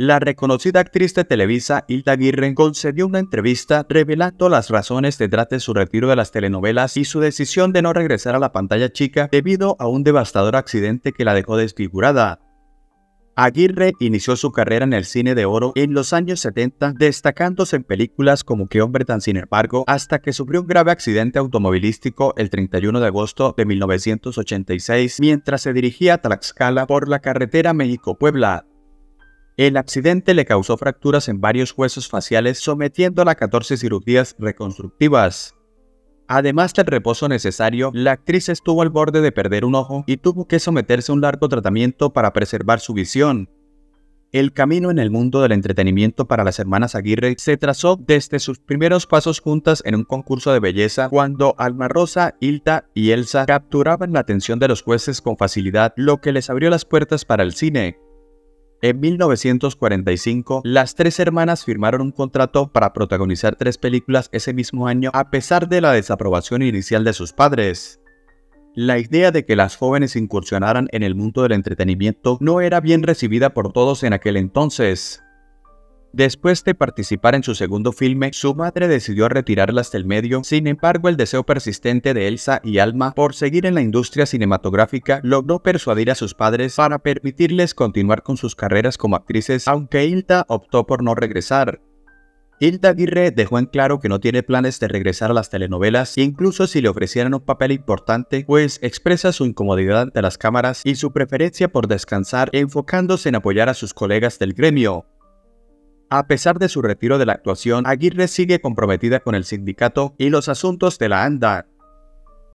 La reconocida actriz de Televisa, Hilda Aguirre, concedió una entrevista revelando las razones detrás de su retiro de las telenovelas y su decisión de no regresar a la pantalla chica debido a un devastador accidente que la dejó desfigurada. Aguirre inició su carrera en el cine de oro en los años 70, destacándose en películas como Qué hombre tan sin embargo, hasta que sufrió un grave accidente automovilístico el 31 de agosto de 1986 mientras se dirigía a Tlaxcala por la carretera México-Puebla. El accidente le causó fracturas en varios huesos faciales, sometiéndola a 14 cirugías reconstructivas. Además del reposo necesario, la actriz estuvo al borde de perder un ojo y tuvo que someterse a un largo tratamiento para preservar su visión. El camino en el mundo del entretenimiento para las hermanas Aguirre se trazó desde sus primeros pasos juntas en un concurso de belleza cuando Alma Rosa, Hilda y Elsa capturaban la atención de los jueces con facilidad, lo que les abrió las puertas para el cine. En 1945, las tres hermanas firmaron un contrato para protagonizar tres películas ese mismo año a pesar de la desaprobación inicial de sus padres. La idea de que las jóvenes incursionaran en el mundo del entretenimiento no era bien recibida por todos en aquel entonces. Después de participar en su segundo filme, su madre decidió retirarlas del medio, sin embargo el deseo persistente de Elsa y Alma por seguir en la industria cinematográfica logró persuadir a sus padres para permitirles continuar con sus carreras como actrices, aunque Hilda optó por no regresar. Hilda Aguirre dejó en claro que no tiene planes de regresar a las telenovelas, incluso si le ofrecieran un papel importante, pues expresa su incomodidad ante las cámaras y su preferencia por descansar enfocándose en apoyar a sus colegas del gremio. A pesar de su retiro de la actuación, Aguirre sigue comprometida con el sindicato y los asuntos de la ANDAR.